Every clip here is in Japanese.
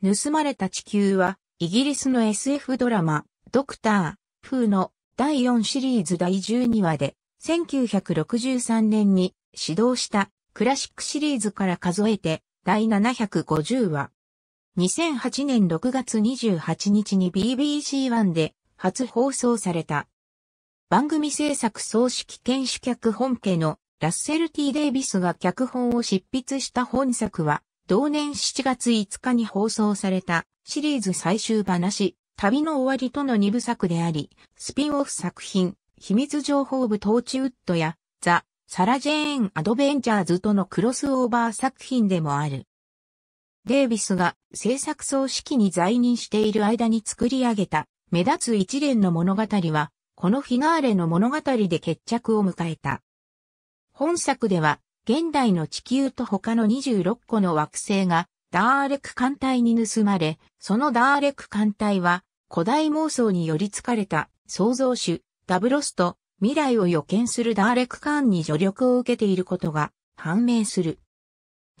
盗まれた地球は、イギリスの SF ドラマ、ドクター、フーの第4シリーズ第12話で、1963年に始動したクラシックシリーズから数えて第750話。2008年6月28日に BBC1 で初放送された。番組制作総指揮兼主脚本家のラッセル T デイビスが脚本を執筆した本作は同年7月5日に放送されたシリーズ最終話、旅の終わりとの2部作であり、スピンオフ作品、秘密情報部トーチウッドや、ザ・サラ・ジェーン・アドベンチャーズとのクロスオーバー作品でもある。デイビスが制作総指揮に在任している間に作り上げた目立つ一連の物語は、このフィナーレの物語で決着を迎えた。本作では現代の地球と他の26個の惑星がダーレク艦隊に盗まれ、そのダーレク艦隊は古代妄想により疲れた創造主ダブロスと未来を予見するダーレク艦に助力を受けていることが判明する。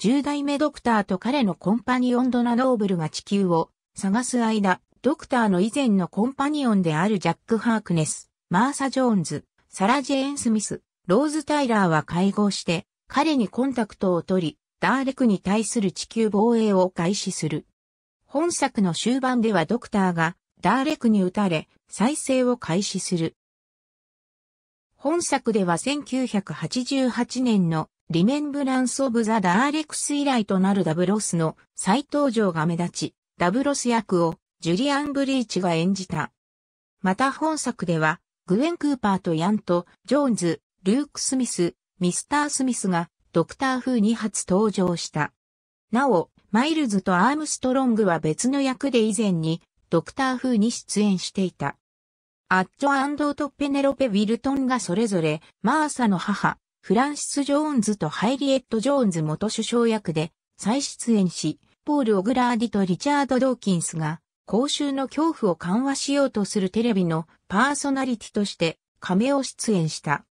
10代目ドクターと彼のコンパニオンドナノーブルが地球を探す間、ドクターの以前のコンパニオンであるジャック・ハークネス、マーサ・ジョーンズ、サラ・ジェーン・スミス、ローズ・タイラーは会合して、彼にコンタクトを取り、ダーレクに対する地球防衛を開始する。本作の終盤ではドクターがダーレクに撃たれ、再生を開始する。本作では1988年のリメンブランス・オブ・ザ・ダーレクス以来となるダブロスの再登場が目立ち、ダブロス役をジュリアン・ブリーチが演じた。また本作では、グエン・クーパーとヤンと、ジョーンズ、ルーク・スミス、ミスター・スミスがドクター風に初登場した。なお、マイルズとアームストロングは別の役で以前にドクター風に出演していた。アッチョとペネロペ・ウィルトンがそれぞれマーサの母、フランシス・ジョーンズとハイリエット・ジョーンズ元首相役で再出演し、ポール・オグラーディとリチャード・ドーキンスが公衆の恐怖を緩和しようとするテレビのパーソナリティとして、亀を出演した。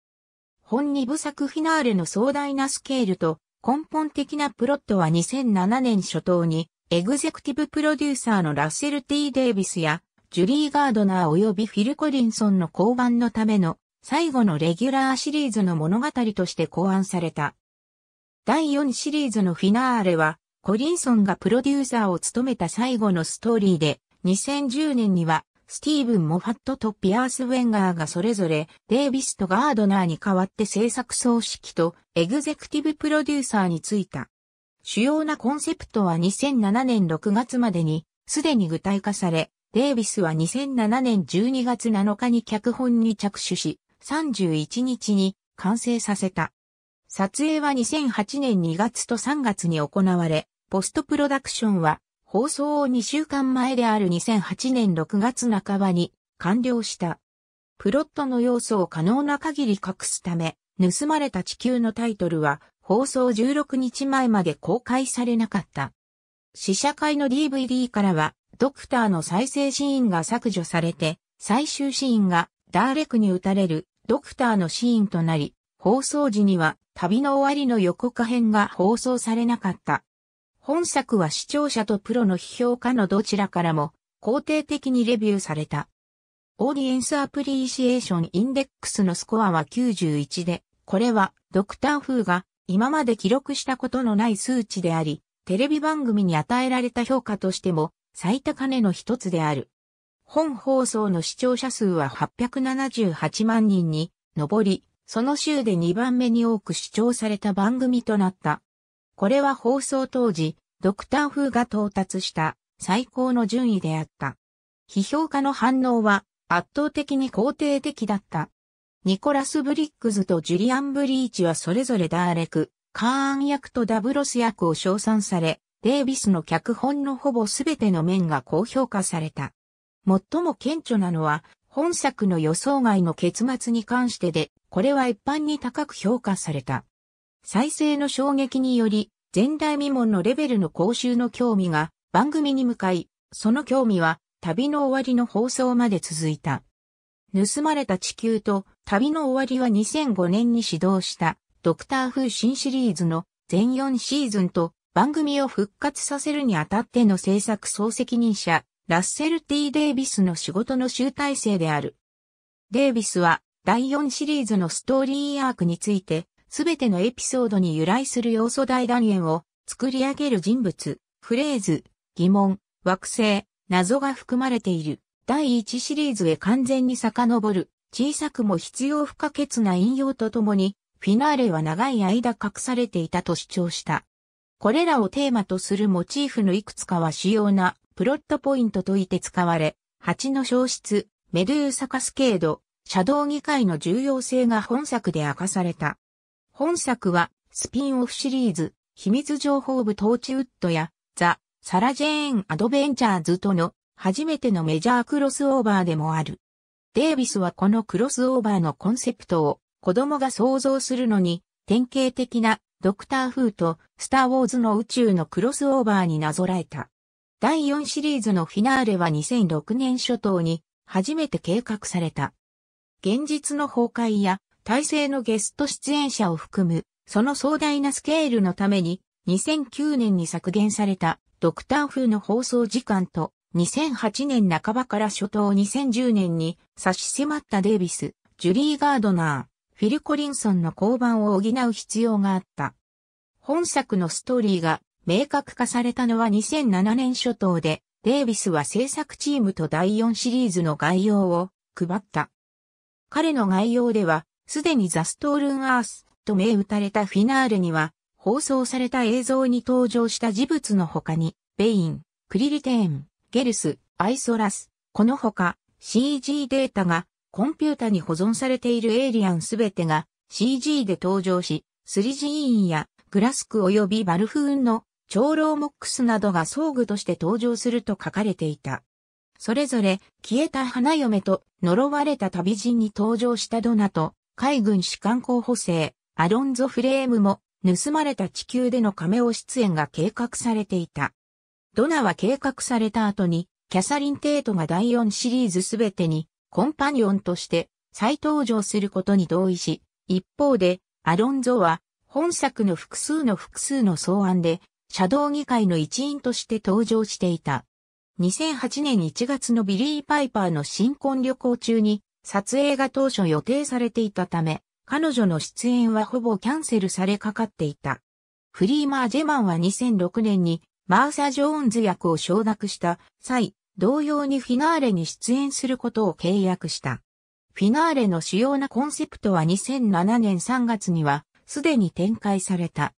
本二部作フィナーレの壮大なスケールと根本的なプロットは2007年初頭にエグゼクティブプロデューサーのラッセル・ T・ デイビスやジュリー・ガードナー及びフィル・コリンソンの降板のための最後のレギュラーシリーズの物語として考案された。第4シリーズのフィナーレはコリンソンがプロデューサーを務めた最後のストーリーで2010年にはスティーブン・モファットとピアース・ウェンガーがそれぞれデイビスとガードナーに代わって制作総指揮とエグゼクティブプロデューサーに就いた。主要なコンセプトは2007年6月までにすでに具体化され、デイビスは2007年12月7日に脚本に着手し、31日に完成させた。撮影は2008年2月と3月に行われ、ポストプロダクションは放送を2週間前である2008年6月半ばに完了した。プロットの要素を可能な限り隠すため、盗まれた地球のタイトルは放送16日前まで公開されなかった。試写会の DVD からは、ドクターの再生シーンが削除されて、最終シーンがダーレクに打たれるドクターのシーンとなり、放送時には旅の終わりの予告編が放送されなかった。本作は視聴者とプロの批評家のどちらからも肯定的にレビューされた。オーディエンスアプリシエーションインデックスのスコアは91で、これはドクター風が今まで記録したことのない数値であり、テレビ番組に与えられた評価としても最高値の一つである。本放送の視聴者数は878万人に上り、その週で2番目に多く視聴された番組となった。これは放送当時、ドクター風が到達した最高の順位であった。批評家の反応は圧倒的に肯定的だった。ニコラス・ブリックズとジュリアン・ブリーチはそれぞれダーレク、カーン役とダブロス役を称賛され、デイビスの脚本のほぼ全ての面が高評価された。最も顕著なのは、本作の予想外の結末に関してで、これは一般に高く評価された。再生の衝撃により、前代未聞のレベルの講習の興味が番組に向かい、その興味は旅の終わりの放送まで続いた。盗まれた地球と旅の終わりは2005年に始動したドクター風新シリーズの全4シーズンと番組を復活させるにあたっての制作総責任者、ラッセル・ T・ デイビスの仕事の集大成である。デイビスは第4シリーズのストーリーアークについてすべてのエピソードに由来する要素大断言を作り上げる人物、フレーズ、疑問、惑星、謎が含まれている。第1シリーズへ完全に遡る、小さくも必要不可欠な引用とともに、フィナーレは長い間隠されていたと主張した。これらをテーマとするモチーフのいくつかは主要なプロットポイントといて使われ、蜂の消失、メドゥーサカスケード、シャドウ議会の重要性が本作で明かされた。本作は、スピンオフシリーズ、秘密情報部トーチウッドや、ザ・サラ・ジェーン・アドベンチャーズとの、初めてのメジャークロスオーバーでもある。デイビスはこのクロスオーバーのコンセプトを、子供が想像するのに、典型的な、ドクター・フーと、スター・ウォーズの宇宙のクロスオーバーになぞらえた。第4シリーズのフィナーレは2006年初頭に初めて計画された。現実の崩壊や体制のゲスト出演者を含む、その壮大なスケールのために、2009年に削減されたドクター風の放送時間と、2008年半ばから初頭2010年に差し迫ったデイビス、ジュリー・ガードナー、フィル・コリンソンの交番を補う必要があった。本作のストーリーが明確化されたのは2007年初頭で、デイビスは制作チームと第4シリーズの概要を配った。彼の概要では、すでにザ・ストールン・アースと銘打たれたフィナーレには、放送された映像に登場した事物の他に、ベイン、クリリテーン、ゲルス、アイソラス、この他、CG データがコンピュータに保存されているエイリアンすべてが CG で登場し、スリジーンやグラスク及びバルフーンの長老モックスなどが装具として登場すると書かれていた。それぞれ消えた花嫁と呪われた旅人に登場したドナと海軍士官候補生、アロンゾ・フレームも、盗まれた地球での亀尾出演が計画されていた。ドナは計画された後に、キャサリン・テートが第4シリーズすべてに、コンパニオンとして再登場することに同意し、一方で、アロンゾは、本作の複数の複数の草案で、シャドウ議会の一員として登場していた。2008年1月のビリー・パイパーの新婚旅行中に、撮影が当初予定されていたため、彼女の出演はほぼキャンセルされかかっていた。フリーマー・ジェマンは2006年にマーサ・ジョーンズ役を承諾した際、同様にフィナーレに出演することを契約した。フィナーレの主要なコンセプトは2007年3月にはすでに展開された。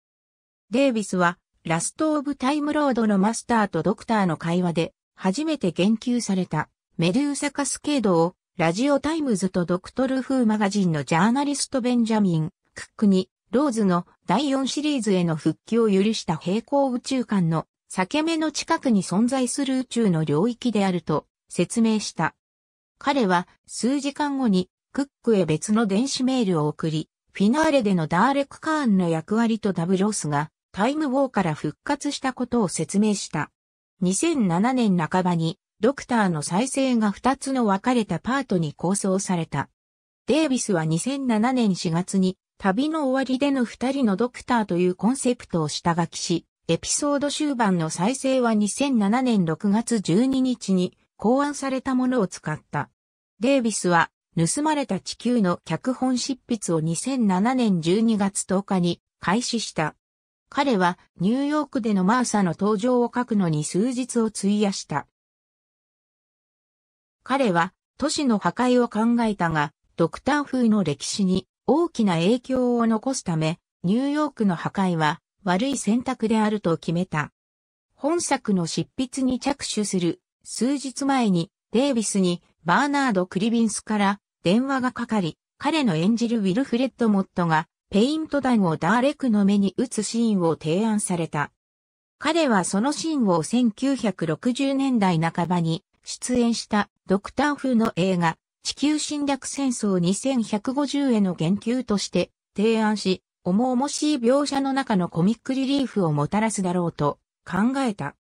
デイビスはラスト・オブ・タイム・ロードのマスターとドクターの会話で初めて言及されたメデューサカスケードをラジオタイムズとドクトル・フーマガジンのジャーナリストベンジャミン・クックに、ローズの第4シリーズへの復帰を許した平行宇宙間の裂け目の近くに存在する宇宙の領域であると説明した。彼は数時間後にクックへ別の電子メールを送り、フィナーレでのダーレク・カーンの役割とダブロースがタイムウォーから復活したことを説明した。2007年半ばにドクターの再生が2つの分かれたパートに構想された。デイビスは2007年4月に旅の終わりでの2人のドクターというコンセプトを下書きし、エピソード終盤の再生は2007年6月12日に考案されたものを使った。デイビスは盗まれた地球の脚本執筆を2007年12月10日に開始した。彼はニューヨークでのマーサの登場を書くのに数日を費やした。彼は都市の破壊を考えたが、ドクター風の歴史に大きな影響を残すため、ニューヨークの破壊は悪い選択であると決めた。本作の執筆に着手する数日前にデイビスにバーナード・クリビンスから電話がかかり、彼の演じるウィルフレッド・モットがペイント台をダーレクの目に打つシーンを提案された。彼はそのシーンを1960年代半ばに出演したドクター風の映画、地球侵略戦争2150への言及として提案し、重々しい描写の中のコミックリリーフをもたらすだろうと考えた。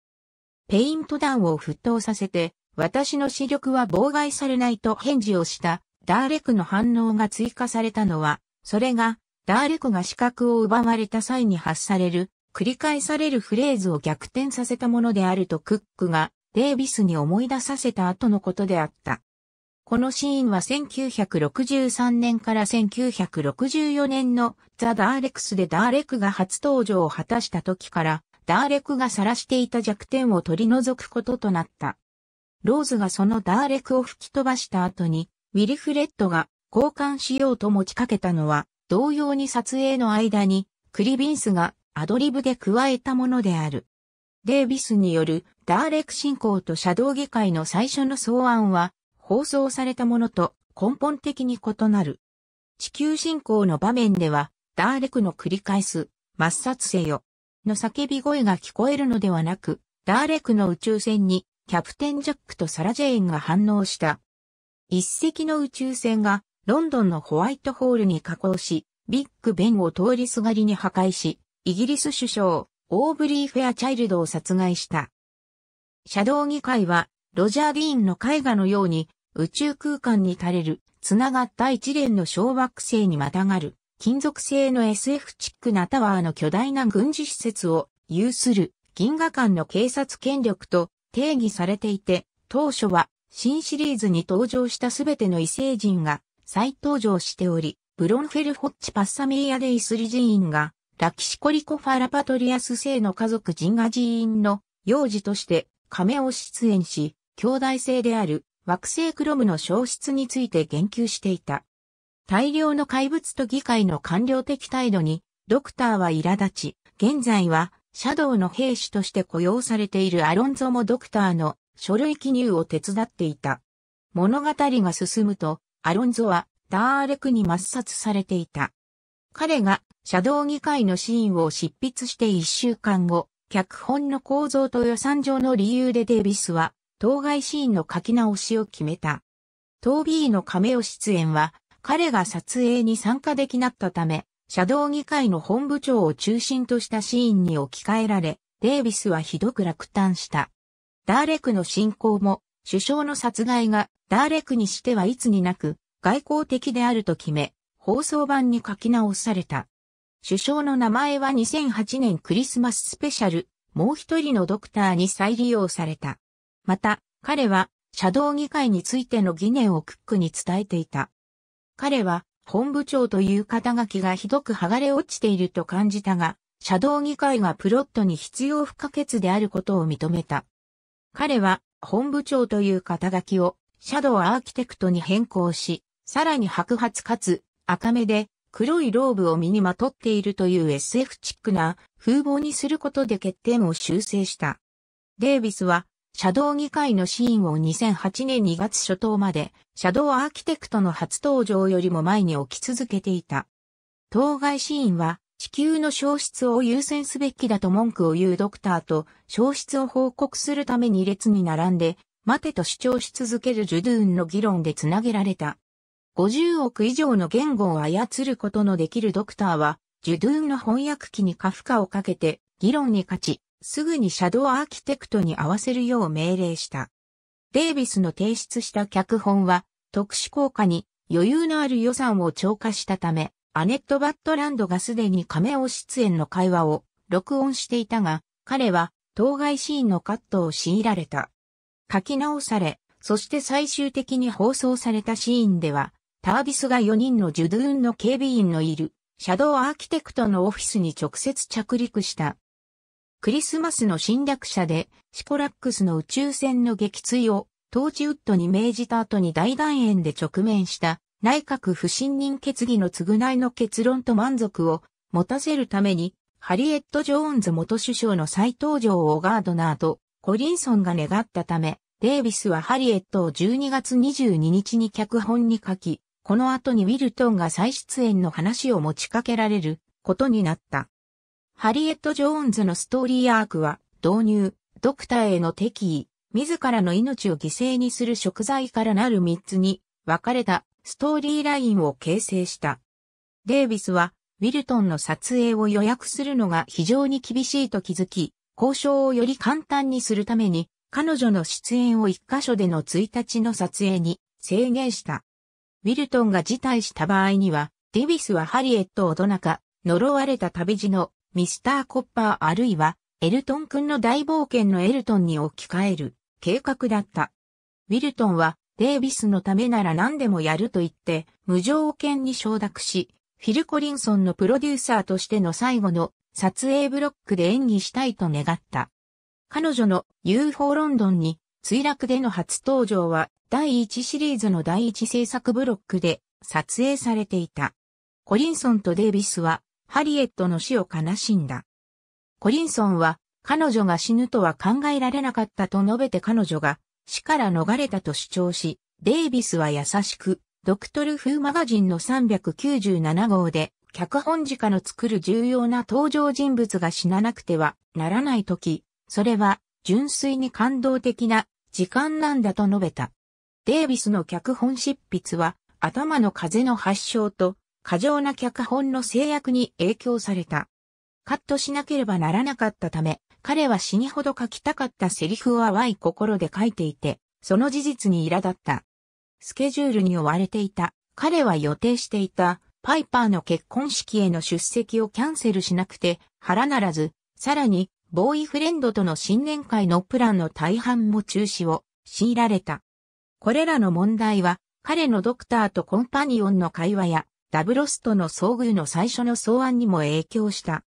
ペイント弾を沸騰させて、私の視力は妨害されないと返事をしたダーレクの反応が追加されたのは、それがダーレクが視覚を奪われた際に発される繰り返されるフレーズを逆転させたものであるとクックがデイビスに思い出させた後のことであった。このシーンは1963年から1964年のザ・ダーレクスでダーレクが初登場を果たした時からダーレクが晒していた弱点を取り除くこととなった。ローズがそのダーレクを吹き飛ばした後にウィリフレッドが交換しようと持ちかけたのは同様に撮影の間にクリビンスがアドリブで加えたものである。デイビスによるダーレク信仰とシャドウ議会の最初の草案は放送されたものと根本的に異なる。地球信仰の場面ではダーレクの繰り返す抹殺せよの叫び声が聞こえるのではなく、ダーレクの宇宙船にキャプテンジャックとサラ・ジェーンが反応した。一隻の宇宙船がロンドンのホワイトホールに加工し、ビッグベンを通りすがりに破壊し、イギリス首相、オーブリー・フェアチャイルドを殺害した。シャドウ議会は、ロジャー・ディーンの絵画のように、宇宙空間に垂れる、つながった一連の小惑星にまたがる、金属製の SF チックなタワーの巨大な軍事施設を有する銀河間の警察権力と定義されていて、当初は新シリーズに登場したすべての異星人が再登場しており、ブロンフェルホッチパッサミーアデイスリ寺院がラキシコリコファ・ラパトリアス生の家族ジンガ寺院の幼児として亀を出演し、兄弟性である惑星クロムの消失について言及していた。大量の怪物と議会の官僚的態度に、ドクターは苛立ち、現在は、シャドウの兵士として雇用されているアロンゾもドクターの書類記入を手伝っていた。物語が進むと、アロンゾはダーレクに抹殺されていた。彼がシャドウ議会のシーンを執筆して一週間後、脚本の構造と予算上の理由でデイビスは、当該シーンの書き直しを決めた。トービーの亀尾出演は、彼が撮影に参加できなったため、シャドウ議会の本部長を中心としたシーンに置き換えられ、デイビスはひどく落胆した。ダーレクの進行も、首相の殺害がダーレクにしてはいつになく外交的であると決め、放送版に書き直された。首相の名前は2008年クリスマススペシャル、もう一人のドクターに再利用された。また、彼は、シャドウ議会についての疑念をクックに伝えていた。彼は、本部長という肩書きがひどく剥がれ落ちていると感じたが、シャドウ議会がプロットに必要不可欠であることを認めた。彼は、本部長という肩書きを、シャドウアーキテクトに変更し、さらに白髪かつ、赤目で、黒いローブを身にまとっているという SF チックな風貌にすることで欠点を修正した。デイビスは、シャドウ議会のシーンを2008年2月初頭まで、シャドウアーキテクトの初登場よりも前に置き続けていた。当該シーンは、地球の消失を優先すべきだと文句を言うドクターと、消失を報告するために列に並んで、待てと主張し続けるジュドゥーンの議論で繋げられた。50億以上の言語を操ることのできるドクターは、ジュドゥーンの翻訳機に過負荷をかけて、議論に勝ち、すぐにシャドウアーキテクトに合わせるよう命令した。デイビスの提出した脚本は、特殊効果に余裕のある予算を超過したため、アネット・バットランドがすでに亀尾出演の会話を録音していたが、彼は当該シーンのカットを強いられた。書き直され、そして最終的に放送されたシーンでは、タービスが4人のジュドゥーンの警備員のいる、シャドウアーキテクトのオフィスに直接着陸した。クリスマスの侵略者で、シコラックスの宇宙船の撃墜を、トーチウッドに命じた後に大団円で直面した、内閣不信任決議の償いの結論と満足を持たせるために、ハリエット・ジョーンズ元首相の再登場をガードナーとコリンソンが願ったため、デイビスはハリエットを12月22日に脚本に書き、この後にウィルトンが再出演の話を持ちかけられることになった。ハリエット・ジョーンズのストーリーアークは、導入、ドクターへの敵意、自らの命を犠牲にする食材からなる3つに分かれたストーリーラインを形成した。デイビスは、ウィルトンの撮影を予約するのが非常に厳しいと気づき、交渉をより簡単にするために、彼女の出演を1箇所での1日の撮影に制限した。ウィルトンが辞退した場合には、デイビスはハリエット・をどなか、呪われた旅路のミスター・コッパーあるいは、エルトン君の大冒険のエルトンに置き換える計画だった。ウィルトンは、デイビスのためなら何でもやると言って、無条件に承諾し、フィル・コリンソンのプロデューサーとしての最後の撮影ブロックで演技したいと願った。彼女の UFO ロンドンに墜落での初登場は第1シリーズの第1制作ブロックで撮影されていた。コリンソンとデイビスはハリエットの死を悲しんだ。コリンソンは彼女が死ぬとは考えられなかったと述べて彼女が死から逃れたと主張し、デイビスは優しく、ドクトル・フーマガジンの397号で、脚本自家の作る重要な登場人物が死ななくてはならないとき、それは純粋に感動的な時間なんだと述べた。デイビスの脚本執筆は頭の風の発症と過剰な脚本の制約に影響された。カットしなければならなかったため、彼は死にほど書きたかったセリフを淡い心で書いていて、その事実に苛立った。スケジュールに追われていた。彼は予定していたパイパーの結婚式への出席をキャンセルしなくて腹ならず、さらにボーイフレンドとの新年会のプランの大半も中止を強いられた。これらの問題は、彼のドクターとコンパニオンの会話や、ダブロスとの遭遇の最初の草案にも影響した。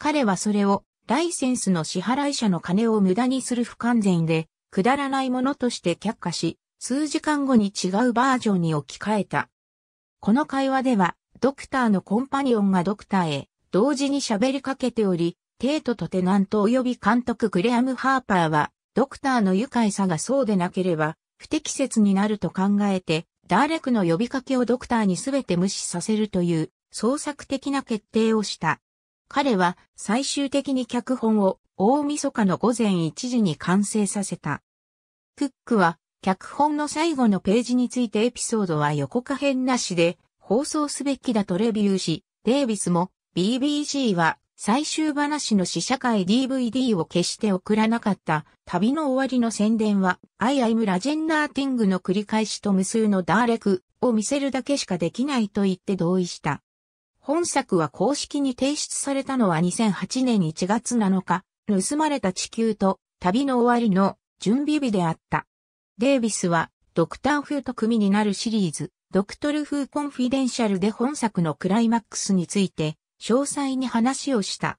彼はそれを、ライセンスの支払い者の金を無駄にする不完全で、くだらないものとして却下し、数時間後に違うバージョンに置き換えた。この会話では、ドクターのコンパニオンがドクターへ、同時に喋りかけており、テイトとテナント及び監督グレアム・ハーパーは、ドクターの愉快さがそうでなければ、不適切になると考えて、ダーレクの呼びかけをドクターに全て無視させるという創作的な決定をした。彼は最終的に脚本を大晦日の午前1時に完成させた。クックは脚本の最後のページについてエピソードは横可変なしで放送すべきだとレビューし、デイビスも BBC は最終話の試写会 DVD を決して送らなかった旅の終わりの宣伝は、アイアイムラジェンダーティングの繰り返しと無数のダーレクを見せるだけしかできないと言って同意した。本作は公式に提出されたのは2008年1月7日、盗まれた地球と旅の終わりの準備日であった。デイビスは、ドクター・フーと組になるシリーズ、ドクトル・フー・コンフィデンシャルで本作のクライマックスについて、詳細に話をした。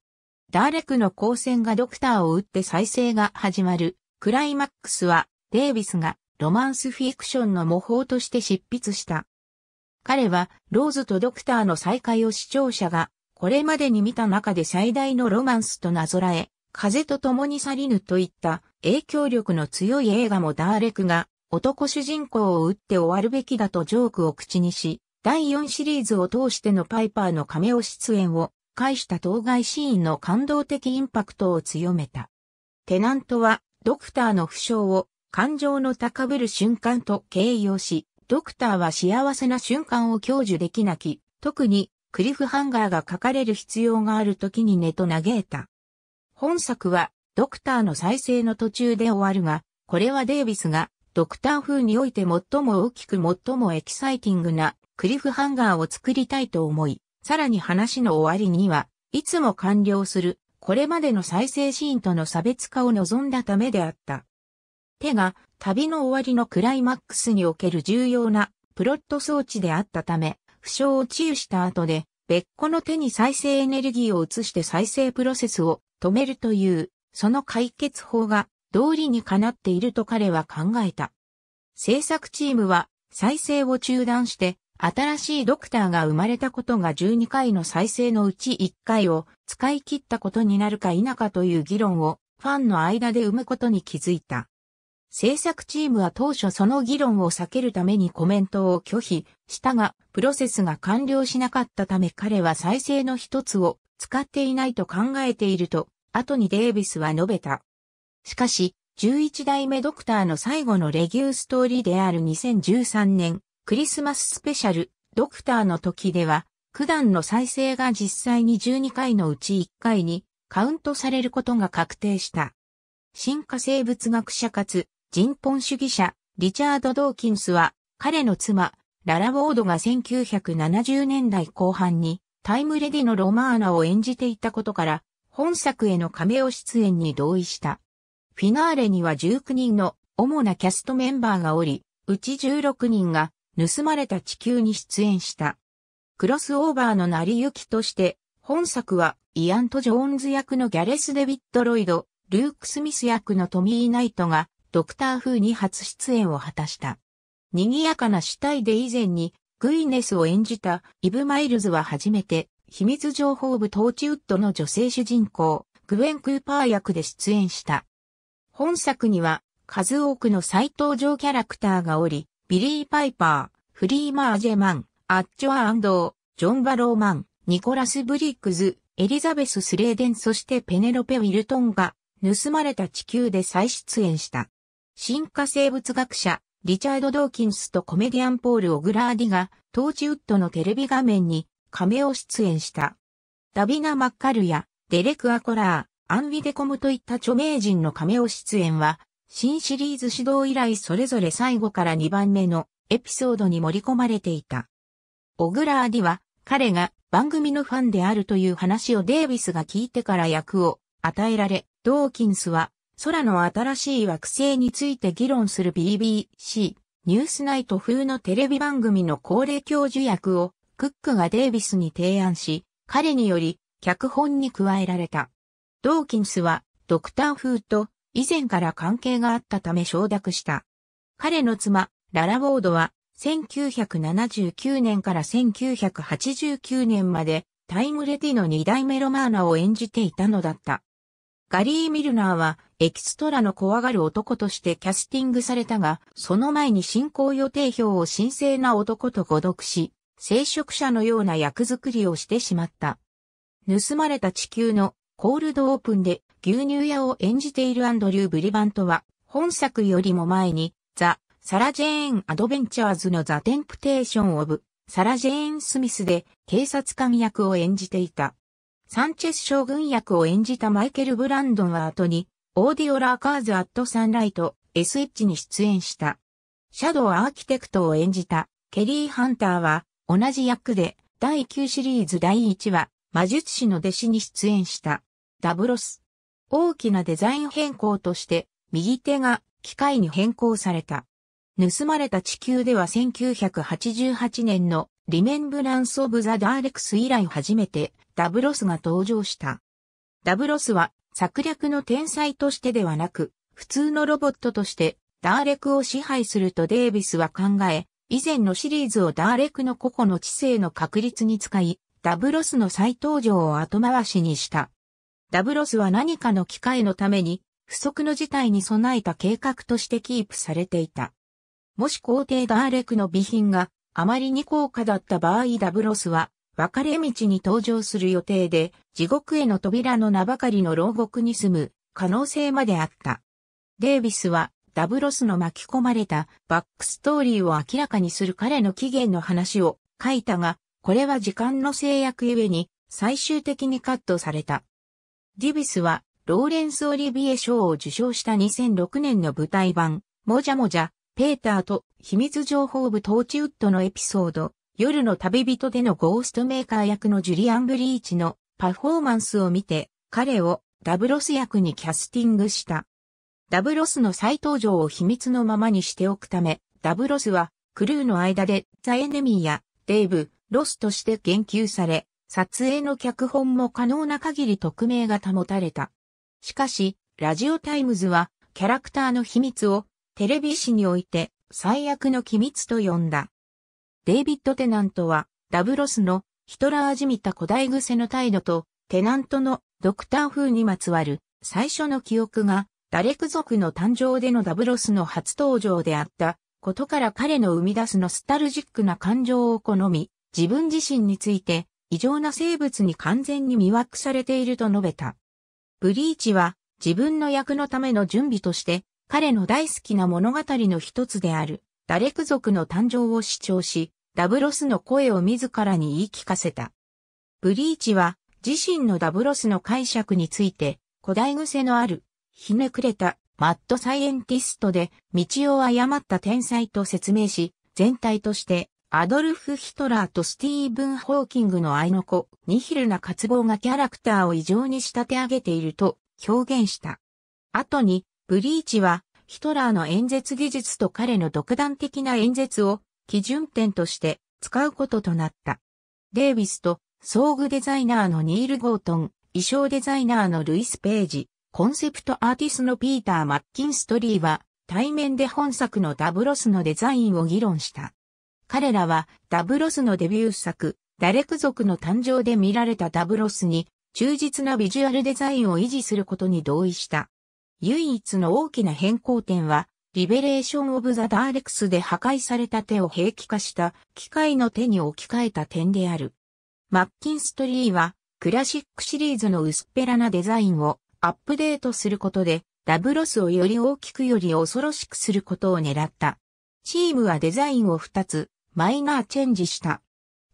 ダーレクの光線がドクターを撃って再生が始まる。クライマックスは、デイビスがロマンスフィクションの模倣として執筆した。彼は、ローズとドクターの再会を視聴者が、これまでに見た中で最大のロマンスとなぞらえ、風と共に去りぬといった影響力の強い映画もダーレクが男主人公を撃って終わるべきだとジョークを口にし、第4シリーズを通してのパイパーの亀尾出演を介した当該シーンの感動的インパクトを強めた。テナントはドクターの負傷を感情の高ぶる瞬間と形容し、ドクターは幸せな瞬間を享受できなき、特にクリフハンガーが書かれる必要がある時に寝と嘆いた。本作はドクターの再生の途中で終わるが、これはデイビスがドクター風において最も大きく最もエキサイティングなクリフハンガーを作りたいと思い、さらに話の終わりには、いつも完了する、これまでの再生シーンとの差別化を望んだためであった。手が、旅の終わりのクライマックスにおける重要なプロット装置であったため、負傷を治癒した後で、別個の手に再生エネルギーを移して再生プロセスを止めるという、その解決法が道理にかなっていると彼は考えた。制作チームは再生を中断して新しいドクターが生まれたことが12回の再生のうち1回を使い切ったことになるか否かという議論をファンの間で生むことに気づいた。制作チームは当初その議論を避けるためにコメントを拒否したが、プロセスが完了しなかったため彼は再生の一つを使っていないと考えていると、後にデイビスは述べた。しかし、11代目ドクターの最後のレギューストーリーである2013年クリスマススペシャル、ドクターの時では、九段の再生が実際に12回のうち1回にカウントされることが確定した。進化生物学者かつ人本主義者、リチャード・ドーキンスは、彼の妻、ララ・ウォードが1970年代後半にタイムレディのロマーナを演じていたことから、本作への亀を出演に同意した。フィナーレには19人の主なキャストメンバーがおり、うち16人が盗まれた地球に出演した。クロスオーバーの成り行きとして、本作はイアント・ジョーンズ役のギャレス・デビッド・ロイド、ルーク・スミス役のトミー・ナイトが、ドクター風に初出演を果たした。賑やかな主体で以前に、グイネスを演じたイブ・マイルズは初めて、秘密情報部トーチウッドの女性主人公、グウェン・クーパー役で出演した。本作には、数多くの再登場キャラクターがおり、ビリー・パイパー、フリーマージェマン、アッチョア・アンドー、ジョン・バローマン、ニコラス・ブリックズ、エリザベス・スレーデンそしてペネロペ・ウィルトンが盗まれた地球で再出演した。進化生物学者、リチャード・ドーキンスとコメディアンポール・オグラーディが、トーチウッドのテレビ画面にメを出演した。ダビナ・マッカルや、デレク・アコラー、アンウィデコムといった著名人のメを出演は、新シリーズ始動以来それぞれ最後から2番目のエピソードに盛り込まれていた。オグラーディは彼が番組のファンであるという話をデイビスが聞いてから役を与えられ、ドーキンスは空の新しい惑星について議論する BBC ニュースナイト風のテレビ番組の恒例教授役をクックがデイビスに提案し、彼により脚本に加えられた。ドーキンスはドクター風と以前から関係があったため承諾した。彼の妻、ララ・ボードは、1979年から1989年まで、タイムレディの二代目ロマーナを演じていたのだった。ガリー・ミルナーは、エキストラの怖がる男としてキャスティングされたが、その前に進行予定表を神聖な男と誤読し、聖職者のような役作りをしてしまった。盗まれた地球のコールドオープンで牛乳屋を演じているアンドリュー・ブリバントは、本作よりも前に、ザ・サラ・ジェーン・アドベンチャーズのザ・テンプテーション・オブ・サラ・ジェーン・スミスで警察官役を演じていた。サンチェス将軍役を演じたマイケル・ブランドンは後に、オーディオラーカーズ・アット・サンライト、SH に出演した。シャドウ・アーキテクトを演じた、ケリー・ハンターは、同じ役で、第9シリーズ第1話、魔術師の弟子に出演した。ダブロス、大きなデザイン変更として、右手が機械に変更された。盗まれた地球では1988年のリメンブランス・オブ・ザ・ダーレクス以来初めてダブロスが登場した。ダブロスは策略の天才としてではなく、普通のロボットとしてダーレクを支配するとデイビスは考え、以前のシリーズをダーレクの個々の知性の確立に使い、ダブロスの再登場を後回しにした。ダブロスは何かの機会のために、不測の事態に備えた計画としてキープされていた。もし皇帝ダーレクの備品があまりに高価だった場合ダブロスは分かれ道に登場する予定で地獄への扉の名ばかりの牢獄に住む可能性まであった。デイビスはダブロスの巻き込まれたバックストーリーを明らかにする彼の起源の話を書いたが、これは時間の制約ゆえに最終的にカットされた。ディビスは、ローレンス・オリビエ賞を受賞した2006年の舞台版、もじゃもじゃ、ペーターと秘密情報部トーチウッドのエピソード、夜の旅人でのゴーストメーカー役のジュリアン・ブリーチのパフォーマンスを見て、彼をダブロス役にキャスティングした。ダブロスの再登場を秘密のままにしておくため、ダブロスはクルーの間でザ・エネミーやデイブ、ロスとして言及され、撮影の脚本も可能な限り匿名が保たれた。しかし、ラジオタイムズは、キャラクターの秘密を、テレビ誌において、最悪の機密と呼んだ。デイビッド・テナントは、ダブロスの、ヒトラーじみた古代癖の態度と、テナントの、ドクター風にまつわる、最初の記憶が、ダレク族の誕生でのダブロスの初登場であった、ことから彼の生み出すノスタルジックな感情を好み、自分自身について、異常な生物に完全に魅惑されていると述べた。ブリーチは自分の役のための準備として彼の大好きな物語の一つであるダレク族の誕生を主張し、ダブロスの声を自らに言い聞かせた。ブリーチは自身のダブロスの解釈について古代癖のあるひねくれたマッドサイエンティストで道を誤った天才と説明し、全体としてアドルフ・ヒトラーとスティーブン・ホーキングの愛の子、ニヒルな渇望がキャラクターを異常に仕立て上げていると表現した。後に、ブリーチは、ヒトラーの演説技術と彼の独断的な演説を基準点として使うこととなった。デイビスと装具デザイナーのニール・ゴートン、衣装デザイナーのルイス・ページ、コンセプトアーティストのピーター・マッキンストリーは対面で本作のダブロスのデザインを議論した。彼らはダブロスのデビュー作、ダレク族の誕生で見られたダブロスに忠実なビジュアルデザインを維持することに同意した。唯一の大きな変更点は、リベレーション・オブ・ザ・ダーレクスで破壊された手を兵器化した機械の手に置き換えた点である。マッキンストリーは、クラシックシリーズの薄っぺらなデザインをアップデートすることで、ダブロスをより大きくより恐ろしくすることを狙った。チームはデザインを2つ、マイナーチェンジした。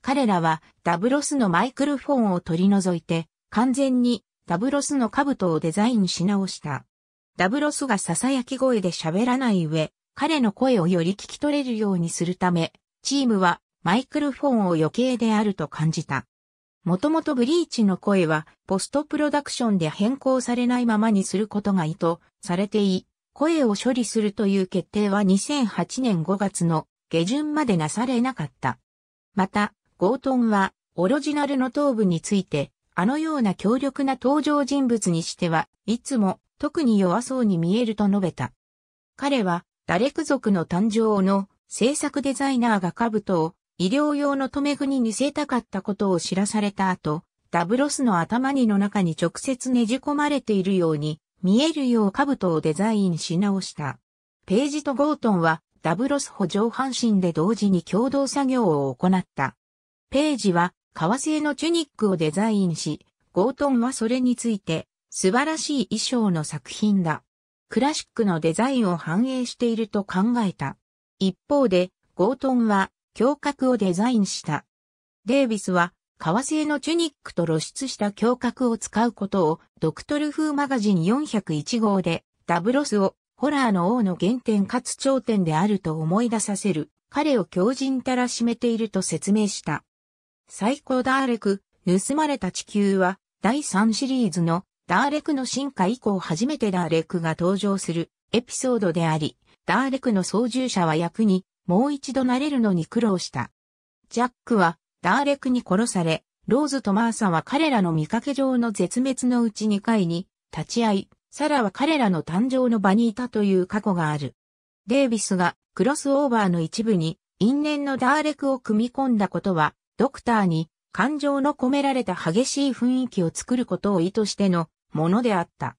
彼らはダブロスのマイクロフォンを取り除いて完全にダブロスの兜をデザインし直した。ダブロスが囁き声で喋らない上、彼の声をより聞き取れるようにするため、チームはマイクロフォンを余計であると感じた。もともとブリーチの声はポストプロダクションで変更されないままにすることが意図されてい、声を処理するという決定は2008年5月の下旬までなされなかった。また、ゴートンは、オロジナルの頭部について、あのような強力な登場人物にしては、いつも、特に弱そうに見えると述べた。彼は、ダレク族の誕生の制作デザイナーが兜を医療用の留め具に似せたかったことを知らされた後、ダブロスの頭にの中に直接ねじ込まれているように見えるよう兜をデザインし直した。ページとゴートンはダブロス補上半身で同時に共同作業を行った。ページは革製のチュニックをデザインし、ゴートンはそれについて素晴らしい衣装の作品だ。クラシックのデザインを反映していると考えた。一方で、ゴートンは胸郭をデザインした。デイビスは革製のチュニックと露出した胸郭を使うことをドクトル風マガジン401号でダブロスをホラーの王の原点かつ頂点であると思い出させる、彼を強靭たらしめていると説明した。最高ダーレク、盗まれた地球は、第3シリーズのダーレクの進化以降初めてダーレクが登場するエピソードであり、ダーレクの操縦者は役にもう一度慣れるのに苦労した。ジャックはダーレクに殺され、ローズとマーサは彼らの見かけ上の絶滅のうち2回に立ち会い、サラは彼らの誕生の場にいたという過去がある。デイビスがクロスオーバーの一部に因縁のダーレクを組み込んだことは、ドクターに感情の込められた激しい雰囲気を作ることを意図してのものであった。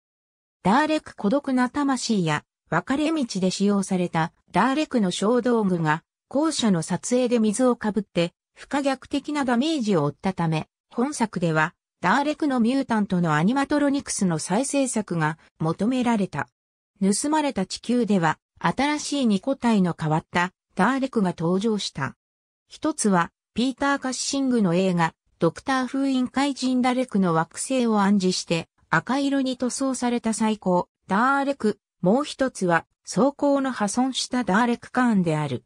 ダーレク孤独な魂や分かれ道で使用されたダーレクの小道具が校舎の撮影で水をかぶって不可逆的なダメージを負ったため、本作ではダーレクのミュータントのアニマトロニクスの再制作が求められた。盗まれた地球では、新しい二個体の変わったダーレクが登場した。一つは、ピーター・カッシングの映画、ドクター・封印怪人ダレクの惑星を暗示して、赤色に塗装された最高、ダーレク。もう一つは、装甲の破損したダーレク・カーンである。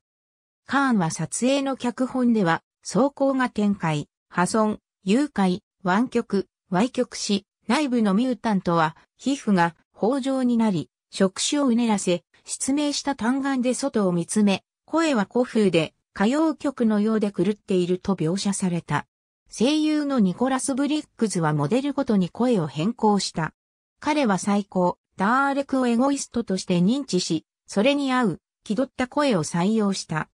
カーンは撮影の脚本では、装甲が展開、破損、誘拐、湾曲、歪曲し、内部のミュータントは、皮膚が豊状になり、触手をうねらせ、失明した単眼で外を見つめ、声は古風で、歌謡曲のようで狂っていると描写された。声優のニコラス・ブリックズはモデルごとに声を変更した。彼は最高、ダーレクをエゴイストとして認知し、それに合う、気取った声を採用した。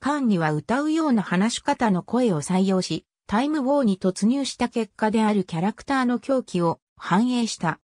カンニは歌うような話し方の声を採用し、タイムウォーに突入した結果であるキャラクターの狂気を反映した。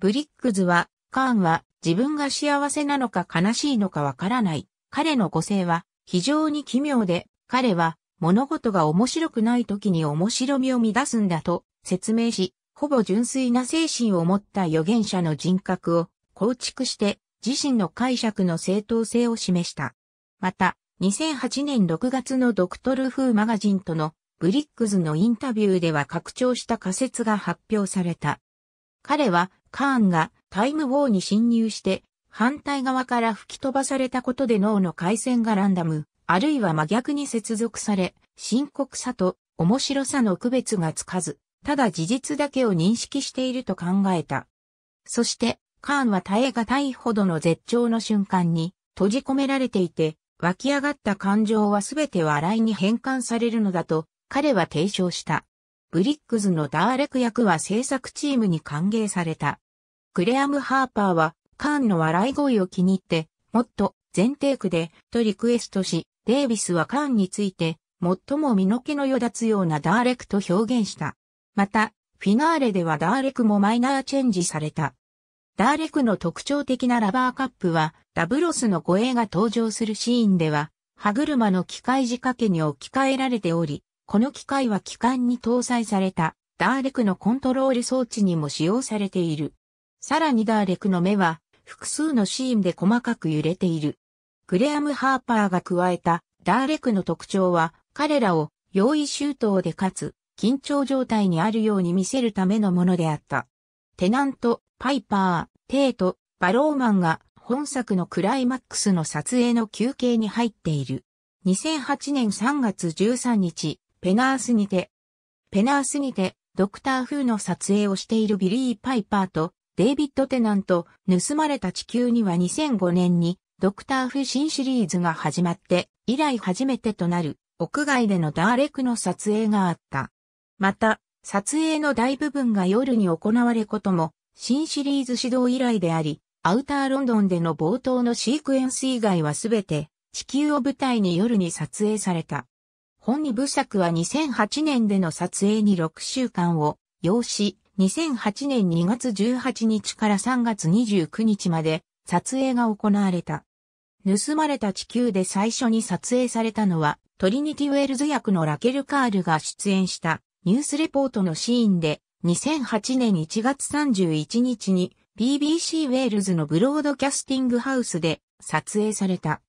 ブリックズは、カーンは自分が幸せなのか悲しいのかわからない。彼の個性は非常に奇妙で、彼は物事が面白くない時に面白みを乱すんだと説明し、ほぼ純粋な精神を持った預言者の人格を構築して自身の解釈の正当性を示した。また、2008年6月のドクトル・フーマガジンとのブリックズのインタビューでは拡張した仮説が発表された。彼は、カーンがタイムウォーに侵入して、反対側から吹き飛ばされたことで脳の回線がランダム、あるいは真逆に接続され、深刻さと面白さの区別がつかず、ただ事実だけを認識していると考えた。そして、カーンは耐え難いほどの絶頂の瞬間に閉じ込められていて、湧き上がった感情はすべて笑いに変換されるのだと彼は提唱した。ブリックズのダーレク役は制作チームに歓迎された。クレアム・ハーパーは、カーンの笑い声を気に入って、もっと、全テイクで、とリクエストし、デイビスはカーンについて、最も身の毛のよだつようなダーレクと表現した。また、フィナーレではダーレクもマイナーチェンジされた。ダーレクの特徴的なラバーカップは、ダブロスの護衛が登場するシーンでは、歯車の機械仕掛けに置き換えられており、この機械は機関に搭載されたダーレクのコントロール装置にも使用されている。さらにダーレクの目は複数のシーンで細かく揺れている。グレアム・ハーパーが加えたダーレクの特徴は彼らを容易周到でかつ緊張状態にあるように見せるためのものであった。テナント、パイパー、テート、バローマンが本作のクライマックスの撮影の休憩に入っている。2008年3月13日、ペナースにて、ペナースにて、ドクター風の撮影をしているビリー・パイパーと、デイビッド・テナント、盗まれた地球には2005年に、ドクター風新シリーズが始まって、以来初めてとなる、屋外でのダーレクの撮影があった。また、撮影の大部分が夜に行われことも、新シリーズ指導以来であり、アウターロンドンでの冒頭のシークエンス以外はすべて、地球を舞台に夜に撮影された。本二部作は2008年での撮影に6週間を要し、2008年2月18日から3月29日まで撮影が行われた。盗まれた地球で最初に撮影されたのは、トリニティ・ウェルズ役のラケル・カールが出演したニュースレポートのシーンで、2008年1月31日に BBC ウェールズのブロードキャスティングハウスで撮影された。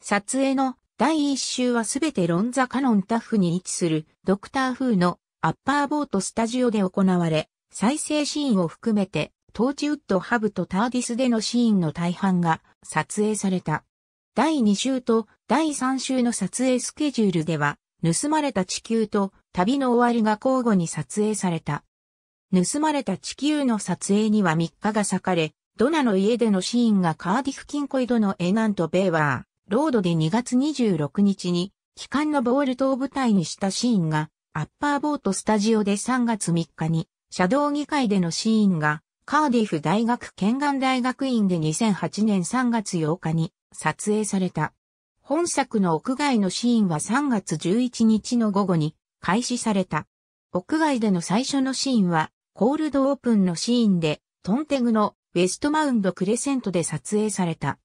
撮影の第1週はすべてロンザカノンタフに位置するドクターフーのアッパーボートスタジオで行われ、再生シーンを含めてトーチウッドハブとターディスでのシーンの大半が撮影された。第2週と第3週の撮影スケジュールでは、盗まれた地球と旅の終わりが交互に撮影された。盗まれた地球の撮影には3日が割かれ、ドナの家でのシーンがカーディフンコ井戸のエナンとベイワロードで2月26日に、機関のボールトを舞台にしたシーンが、アッパーボートスタジオで3月3日に、シャドウ議会でのシーンが、カーディフ大学県岸大学院で2008年3月8日に撮影された。本作の屋外のシーンは3月11日の午後に開始された。屋外での最初のシーンは、コールドオープンのシーンで、トンテグのウェストマウンドクレセントで撮影された。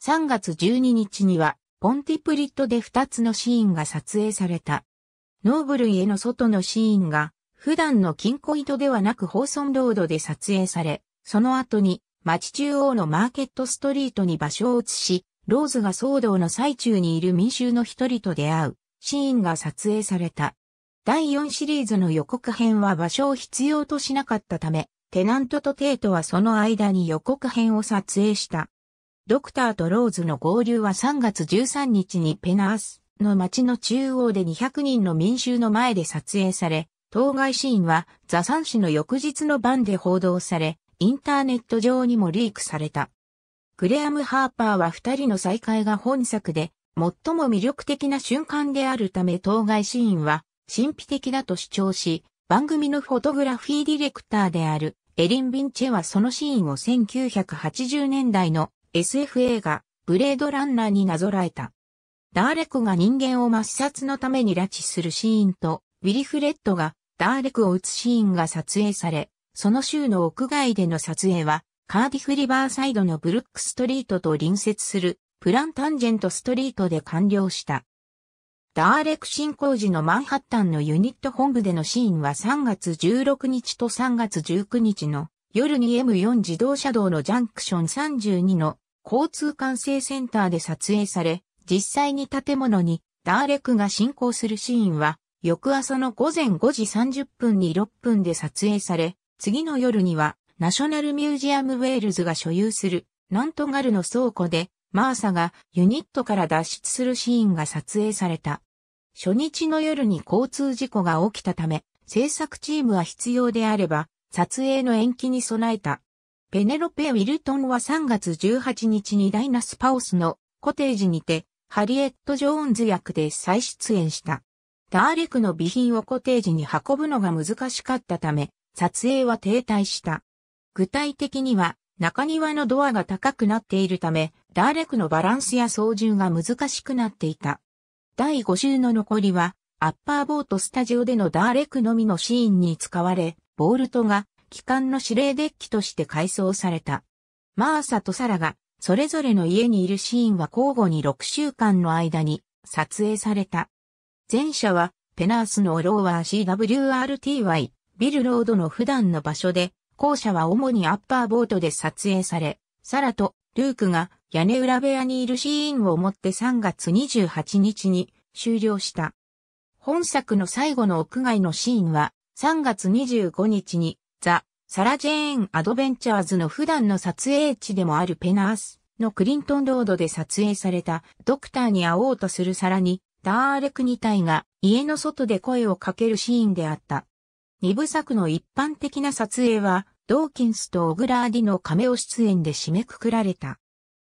3月12日には、ポンティプリットで2つのシーンが撮影された。ノーブルへの外のシーンが、普段の金庫糸ではなくホーソンロードで撮影され、その後に町中央のマーケットストリートに場所を移し、ローズが騒動の最中にいる民衆の一人と出会うシーンが撮影された。第4シリーズの予告編は場所を必要としなかったため、テナントとテイトはその間に予告編を撮影した。ドクターとローズの合流は3月13日にペナースの街の中央で200人の民衆の前で撮影され、当該シーンはザサンシの翌日の晩で報道され、インターネット上にもリークされた。グレアム・ハーパーは二人の再会が本作で、最も魅力的な瞬間であるため当該シーンは神秘的だと主張し、番組のフォトグラフィーディレクターであるエリン・ヴィンチェはそのシーンを1980年代の SF 映画、ブレードランナーになぞらえた。ダーレクが人間を抹殺のために拉致するシーンと、ウィリフレッドがダーレクを撃つシーンが撮影され、その州の屋外での撮影は、カーディフリバーサイドのブルックストリートと隣接するプランタンジェントストリートで完了した。ダーレク進行時のマンハッタンのユニット本部でのシーンは3月16日と3月19日の夜に m 4自動車道のジャンクション32の交通管制センターで撮影され、実際に建物にダーレクが進行するシーンは、翌朝の午前5時30分に6分で撮影され、次の夜にはナショナルミュージアムウェールズが所有するナントガルの倉庫でマーサがユニットから脱出するシーンが撮影された。初日の夜に交通事故が起きたため、制作チームは必要であれば撮影の延期に備えた。ペネロペ・ウィルトンは3月18日にダイナスパオスのコテージにて、ハリエット・ジョーンズ役で再出演した。ダーレクの備品をコテージに運ぶのが難しかったため、撮影は停滞した。具体的には、中庭のドアが高くなっているため、ダーレクのバランスや操縦が難しくなっていた。第5週の残りは、アッパーボートスタジオでのダーレクのみのシーンに使われ、ボルトが機関の指令デッキとして改装された。マーサとサラがそれぞれの家にいるシーンは交互に6週間の間に撮影された。前者はペナースのローワー CWRTY ビルロードの普段の場所で、後者は主にアッパーボートで撮影され、サラとルークが屋根裏部屋にいるシーンをもって3月28日に終了した。本作の最後の屋外のシーンは3月25日に、ザ・サラ・ジェーン・アドベンチャーズの普段の撮影地でもあるペナースのクリントンロードで撮影されたドクターに会おうとするサラに、ダーレク2体が家の外で声をかけるシーンであった。二部作の一般的な撮影は、ドーキンスとオグラーディの亀を出演で締めくくられた。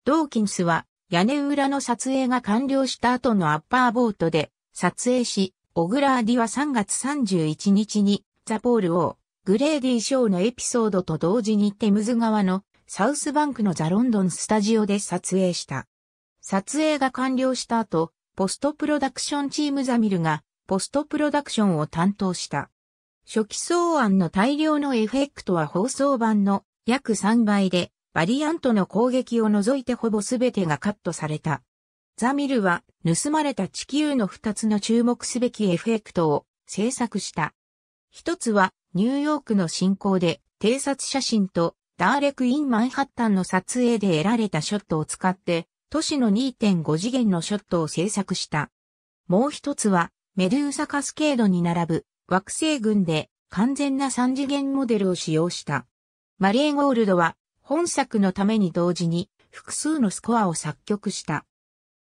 ドーキンスは屋根裏の撮影が完了した後のアッパーボートで撮影し、オグラーディは3月31日にザ・ポールをグレーディショーのエピソードと同時にテムズ川のサウスバンクのザ・ロンドンスタジオで撮影した。撮影が完了した後、ポストプロダクションチームザミルがポストプロダクションを担当した。初期草案の大量のエフェクトは放送版の約3倍で、バリアントの攻撃を除いてほぼ全てがカットされた。ザミルは盗まれた地球の二つの注目すべきエフェクトを制作した。一つはニューヨークの進行で偵察写真とダーレクインマンハッタンの撮影で得られたショットを使って都市の2.5次元のショットを制作した。もう一つはメドゥーサカスケードに並ぶ惑星群で完全な3次元モデルを使用した。マリーゴールドは本作のために同時に複数のスコアを作曲した。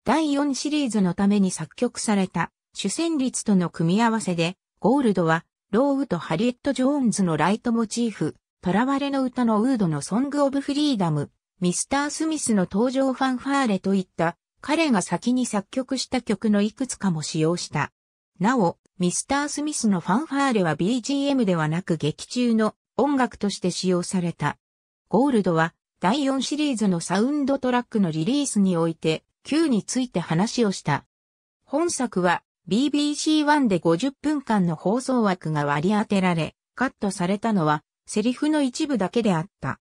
第4シリーズのために作曲された主旋律との組み合わせで、ゴールドは、ローウとハリエット・ジョーンズのライトモチーフ、囚われの歌のウードのソング・オブ・フリーダム、ミスター・スミスの登場ファンファーレといった、彼が先に作曲した曲のいくつかも使用した。なお、ミスター・スミスのファンファーレは BGM ではなく劇中の音楽として使用された。ゴールドは第4シリーズのサウンドトラックのリリースにおいて Q について話をした。本作は BBC1 で50分間の放送枠が割り当てられ、カットされたのはセリフの一部だけであった。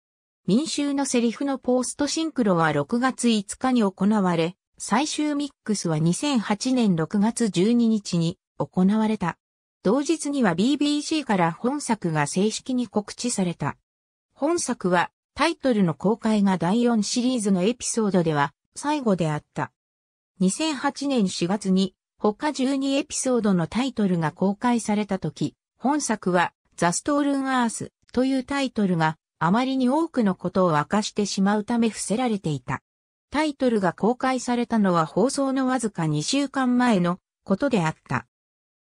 民衆のセリフのポーストシンクロは6月5日に行われ、最終ミックスは2008年6月12日に行われた。同日には BBC から本作が正式に告知された。本作はタイトルの公開が第4シリーズのエピソードでは最後であった。2008年4月に他12エピソードのタイトルが公開された時、本作はザ・ストールン・アースというタイトルがあまりに多くのことを明かしてしまうため伏せられていた。タイトルが公開されたのは放送のわずか2週間前のことであった。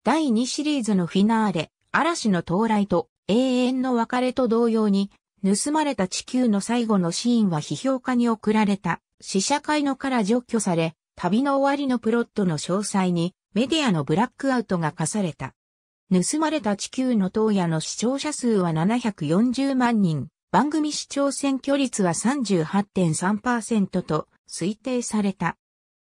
第2シリーズのフィナーレ、嵐の到来と永遠の別れと同様に、盗まれた地球の最後のシーンは批評家に送られた試写会のから除去され、旅の終わりのプロットの詳細にメディアのブラックアウトが課された。盗まれた地球の東野の視聴者数は740万人、番組視聴選挙率は38.3%と推定された。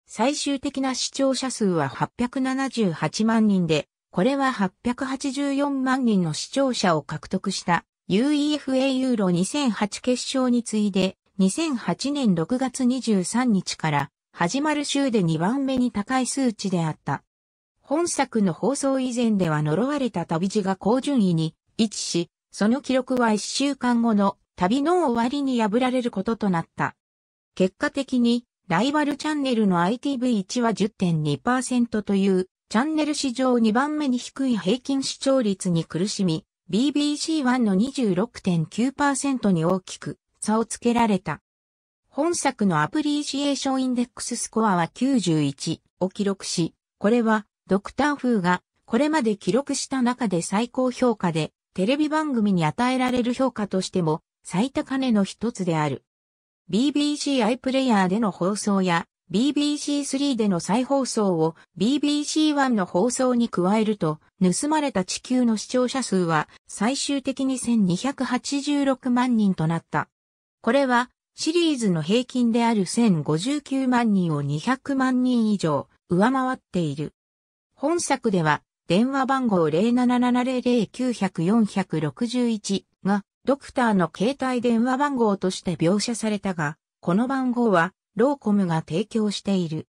最終的な視聴者数は878万人で、これは884万人の視聴者を獲得した UEFA ユーロ2008決勝に次いで2008年6月23日から始まる週で2番目に高い数値であった。本作の放送以前では呪われた旅路が高順位に位置し、その記録は1週間後の旅の終わりに破られることとなった。結果的に、ライバルチャンネルの ITV1 は10.2%という、チャンネル史上2番目に低い平均視聴率に苦しみ、BBC1 の26.9%に大きく差をつけられた。本作のアプリシエーションインデックススコアは91を記録し、これはドクター風がこれまで記録した中で最高評価でテレビ番組に与えられる評価としても最高値の一つである。BBC アイプレイヤーでの放送や BBC3 での再放送を BBC1 の放送に加えると、盗まれた地球の視聴者数は最終的に1286万人となった。これはシリーズの平均である1059万人を200万人以上上回っている。本作では電話番号0 7 7 0 0 9 0 0 4 6 1がドクターの携帯電話番号として描写されたが、この番号はローコムが提供している。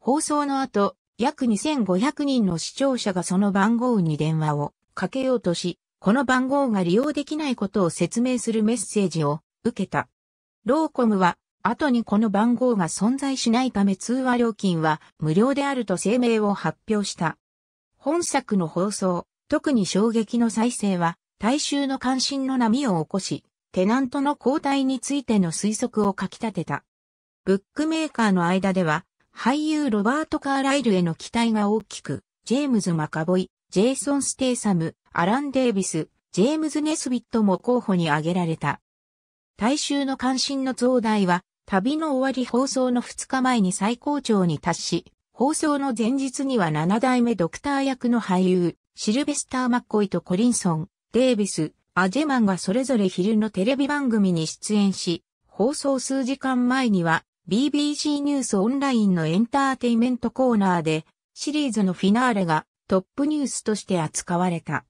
放送の後、約2500人の視聴者がその番号に電話をかけようとし、この番号が利用できないことを説明するメッセージを受けた。ローコムは、後にこの番号が存在しないため通話料金は無料であると声明を発表した。本作の放送、特に衝撃の再生は、大衆の関心の波を起こし、テナントの交代についての推測を書き立てた。ブックメーカーの間では、俳優ロバート・カーライルへの期待が大きく、ジェームズ・マカボイ、ジェイソン・ステイサム、アラン・デイビス、ジェームズ・ネスビットも候補に挙げられた。大衆の関心の増大は、旅の終わり放送の2日前に最高潮に達し、放送の前日には7代目ドクター役の俳優、シルベスター・マッコイとコリンソン、デイビス、アジェマンがそれぞれ昼のテレビ番組に出演し、放送数時間前には BBC ニュースオンラインのエンターテイメントコーナーでシリーズのフィナーレがトップニュースとして扱われた。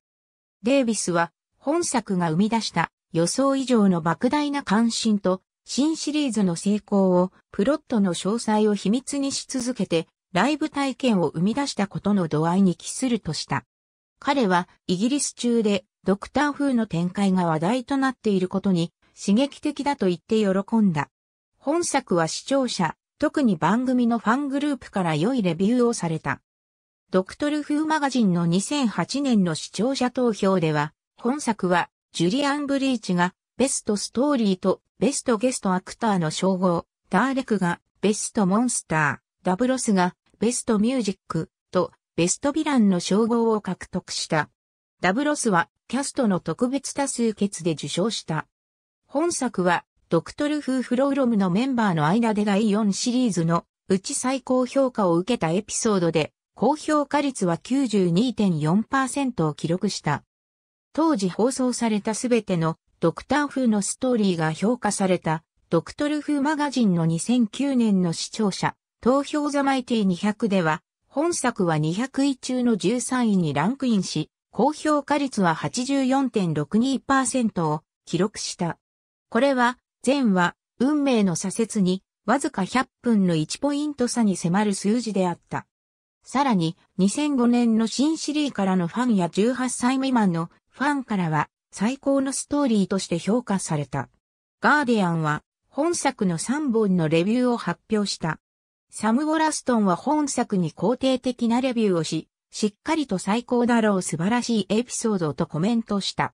デイビスは本作が生み出した予想以上の莫大な関心と、新シリーズの成功を、プロットの詳細を秘密にし続けて、ライブ体験を生み出したことの度合いに期するとした。彼は、イギリス中で、ドクター風の展開が話題となっていることに、刺激的だと言って喜んだ。本作は視聴者、特に番組のファングループから良いレビューをされた。ドクトル風マガジンの2008年の視聴者投票では、本作はジュリアン・ブリーチがベストストーリーとベストゲストアクターの称号、ダーレクがベストモンスター、ダブロスがベストミュージックとベストヴィランの称号を獲得した。ダブロスはキャストの特別多数決で受賞した。本作はドクトル・フー・フローロムのメンバーの間で第4シリーズのうち最高評価を受けたエピソードで、高評価率は92.4%を記録した。当時放送されたすべてのドクター風のストーリーが評価されたドクトル風マガジンの2009年の視聴者投票ザマイティ200では本作は200位中の13位にランクインし高評価率は84.62%を記録した。これは前は運命の左折にわずか100分の1ポイント差に迫る数字であった。さらに2005年の新シリーからのファンや18歳未満のファンからは最高のストーリーとして評価された。ガーディアンは本作の3本のレビューを発表した。サム・ウォラストンは本作に肯定的なレビューをし、しっかりと最高だろう素晴らしいエピソードとコメントした。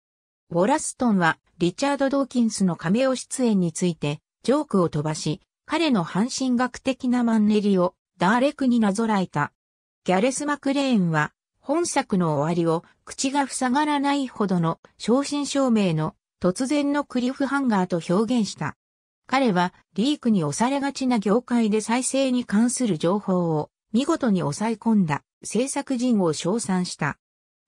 ウォラストンはリチャード・ドーキンスのカメオ出演についてジョークを飛ばし、彼の半身学的なマンネリをダーレクになぞらえた。ギャレス・マクレーンは本作の終わりを口が塞がらないほどの正真正銘の突然のクリフハンガーと表現した。彼はリークに押されがちな業界で再生に関する情報を見事に抑え込んだ制作陣を称賛した。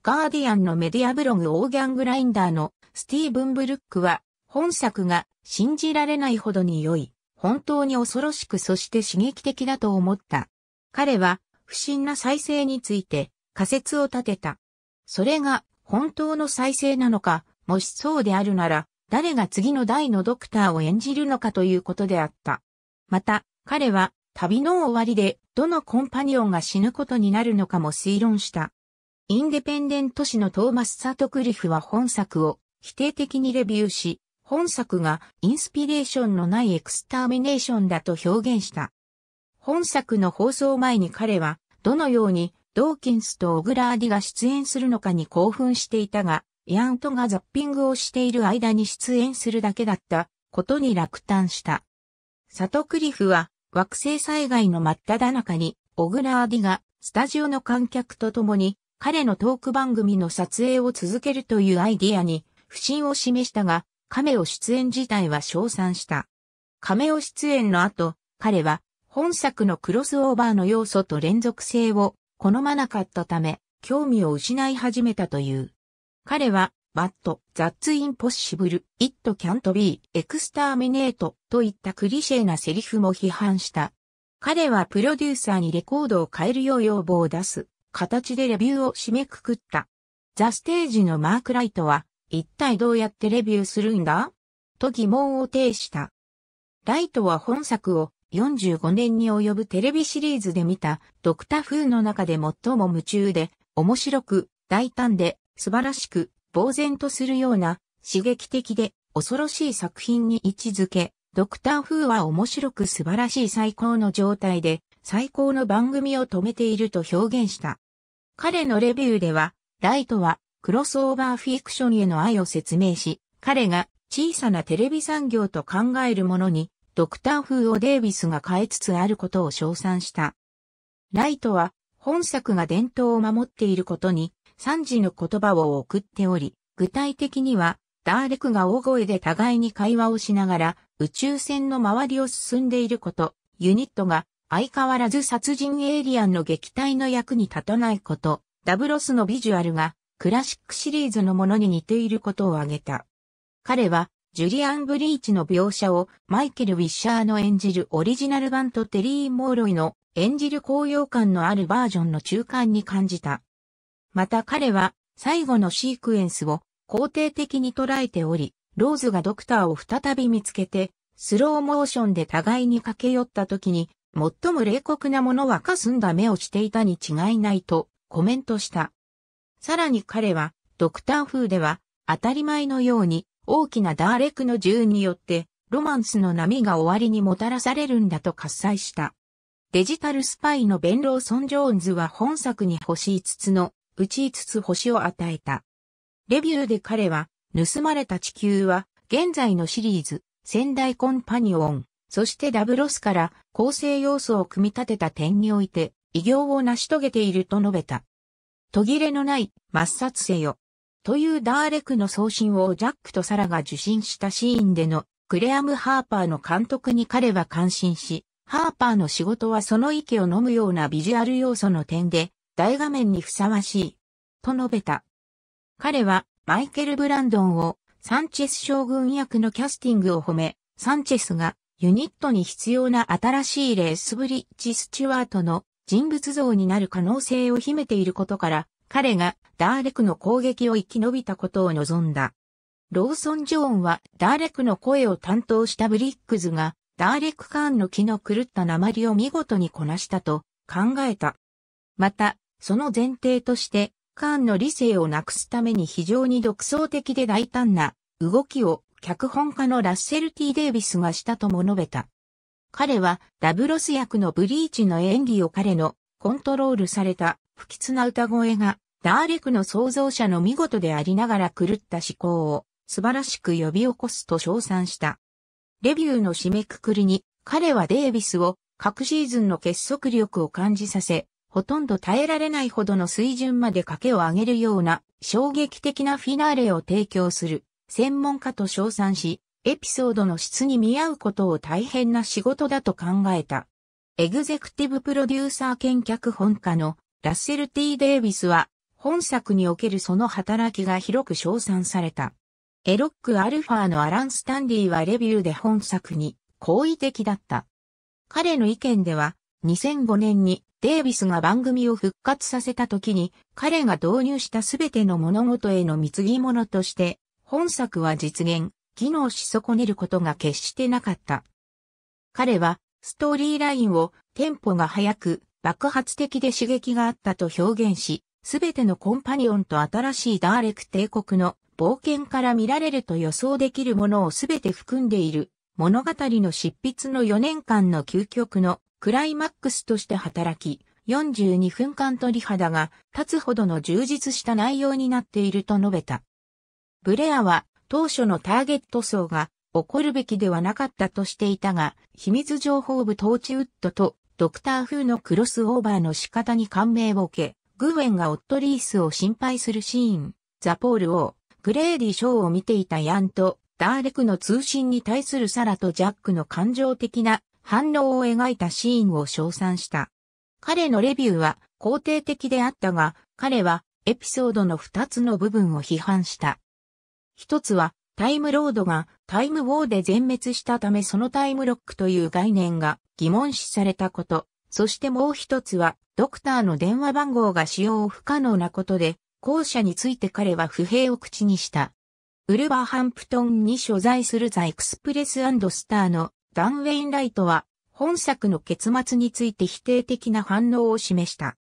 ガーディアンのメディアブログオーギャングラインダーのスティーブン・ブルックは本作が信じられないほどに良い、本当に恐ろしくそして刺激的だと思った。彼は不審な再生について仮説を立てた。それが本当の再生なのか、もしそうであるなら、誰が次の代のドクターを演じるのかということであった。また、彼は旅の終わりでどのコンパニオンが死ぬことになるのかも推論した。インデペンデント誌のトーマス・サトクリフは本作を否定的にレビューし、本作がインスピレーションのないエクスターミネーションだと表現した。本作の放送前に彼はどのようにドーキンスとオグラーディが出演するのかに興奮していたが、イアントがザッピングをしている間に出演するだけだったことに落胆した。サトクリフは惑星災害の真っ只中に、オグラーディがスタジオの観客と共に彼のトーク番組の撮影を続けるというアイディアに不信を示したが、亀を出演自体は称賛した。亀を出演の後、彼は本作のクロスオーバーの要素と連続性を好まなかったため、興味を失い始めたという。彼は、バット、ザッツインポッシブル、イットキャントビー、エクスターミネートといったクリシェなセリフも批判した。彼はプロデューサーにレコードを変えるよう要望を出す、形でレビューを締めくくった。ザ・ステージのマーク・ライトは、一体どうやってレビューするんだと疑問を呈した。ライトは本作を45年に及ぶテレビシリーズで見たドクター風の中で最も夢中で、面白く、大胆で、素晴らしく、呆然とするような、刺激的で、恐ろしい作品に位置づけ、ドクター風は面白く素晴らしい最高の状態で、最高の番組を止めていると表現した。彼のレビューでは、ライトはクロスオーバーフィクションへの愛を説明し、彼が小さなテレビ産業と考えるものにドクター風をデイビスが変えつつあることを称賛した。ライトは、本作が伝統を守っていることに、賛辞の言葉を送っており、具体的には、ダーレクが大声で互いに会話をしながら、宇宙船の周りを進んでいること、ユニットが相変わらず殺人エイリアンの撃退の役に立たないこと、ダブロスのビジュアルがクラシックシリーズのものに似ていることを挙げた。彼はジュリアン・ブリーチの描写をマイケル・ウィッシャーの演じるオリジナル版とテリー・モーロイの演じる高揚感のあるバージョンの中間に感じた。また彼は最後のシークエンスを肯定的に捉えており、ローズがドクターを再び見つけて、スローモーションで互いに駆け寄った時に、最も冷酷なものは霞んだ目をしていたに違いないとコメントした。さらに彼は、ドクター風では、当たり前のように、大きなダーレクの銃によって、ロマンスの波が終わりにもたらされるんだと喝采した。デジタルスパイのベンローソン・ジョーンズは本作に星5つの、打ち5つ星を与えた。レビューで彼は、盗まれた地球は、現在のシリーズ、仙台コンパニオン、そしてダブロスから構成要素を組み立てた点において、偉業を成し遂げていると述べた。途切れのない抹殺せよ。というダーレクの送信をジャックとサラが受信したシーンでのクレアム・ハーパーの監督に彼は感心し、ハーパーの仕事はその息を飲むようなビジュアル要素の点で大画面にふさわしい、と述べた。彼はマイケル・ブランドンをサンチェス将軍役のキャスティングを褒め、サンチェスがユニットに必要な新しいレースブリッジ・スチュワートの人物像になる可能性を秘めていることから、彼がダーレクの攻撃を生き延びたことを望んだ。ローソン・ジョーンはダーレクの声を担当したブリックズがダーレク・カーンの気の狂った鉛を見事にこなしたと考えた。また、その前提としてカーンの理性をなくすために非常に独創的で大胆な動きを脚本家のラッセル・ティ・デイビスがしたとも述べた。彼はダブロス役のブリーチの演技を彼のコントロールされた不吉な歌声が、ダーレクの創造者の見事でありながら狂った思考を素晴らしく呼び起こすと称賛した。レビューの締めくくりに、彼はデイビスを各シーズンの結束力を感じさせ、ほとんど耐えられないほどの水準まで賭けを上げるような衝撃的なフィナーレを提供する専門家と称賛し、エピソードの質に見合うことを大変な仕事だと考えた。エグゼクティブプロデューサー兼脚本家のラッセル・ T・ デイビスは、本作におけるその働きが広く称賛された。エロック・アルファーのアラン・スタンディはレビューで本作に好意的だった。彼の意見では、2005年にデイビスが番組を復活させた時に、彼が導入したすべての物事への貢ぎ物として、本作は実現、機能し損ねることが決してなかった。彼は、ストーリーラインをテンポが速く、爆発的で刺激があったと表現し、すべてのコンパニオンと新しいダーレク帝国の冒険から見られると予想できるものをすべて含んでいる物語の執筆の4年間の究極のクライマックスとして働き、42分間リハだが立つほどの充実した内容になっていると述べた。ブレアは当初のターゲット層が起こるべきではなかったとしていたが、秘密情報部トーチウッドとドクター風のクロスオーバーの仕方に感銘を受け、グウェンがオットリースを心配するシーン、ザポールを、グレーディショーを見ていたヤンと、ダーレクの通信に対するサラとジャックの感情的な反応を描いたシーンを称賛した。彼のレビューは肯定的であったが、彼はエピソードの2つの部分を批判した。一つはタイムロードがタイムウォーで全滅したためそのタイムロックという概念が疑問視されたこと。そしてもう一つは、ドクターの電話番号が使用不可能なことで、後者について彼は不平を口にした。ウルバーハンプトンに所在するザ・エクスプレススターのダン・ウェインライトは、本作の結末について否定的な反応を示した。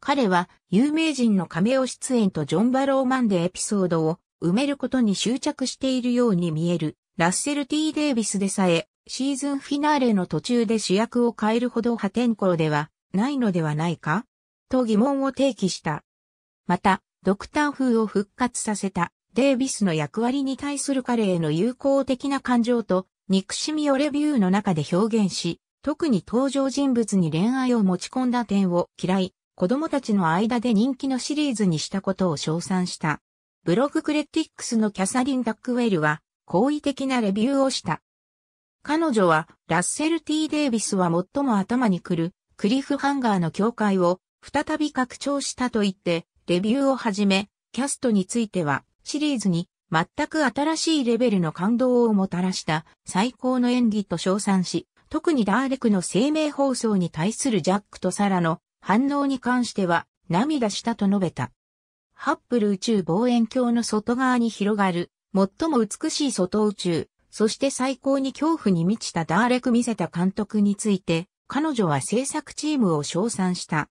彼は有名人のカメオ出演とジョン・バローマンでエピソードを埋めることに執着しているように見える、ラッセル T デイビスでさえ、シーズンフィナーレの途中で主役を変えるほど破天荒ではないのではないかと疑問を提起した。また、ドクター風を復活させたデイビスの役割に対する彼への友好的な感情と憎しみをレビューの中で表現し、特に登場人物に恋愛を持ち込んだ点を嫌い、子供たちの間で人気のシリーズにしたことを称賛した。ブログクレティックスのキャサリン・ダックウェルは、好意的なレビューをした。彼女は、ラッセル・ T・ デイビスは最も頭にくる、クリフハンガーの境界を、再び拡張したと言って、レビューをはじめ、キャストについては、シリーズに、全く新しいレベルの感動をもたらした最高の演技と称賛し、特にダーレクの生命放送に対するジャックとサラの反応に関しては涙したと述べた。ハッブル宇宙望遠鏡の外側に広がる、最も美しい外宇宙、そして最高に恐怖に満ちたダーレク見せた監督について、彼女は制作チームを称賛した。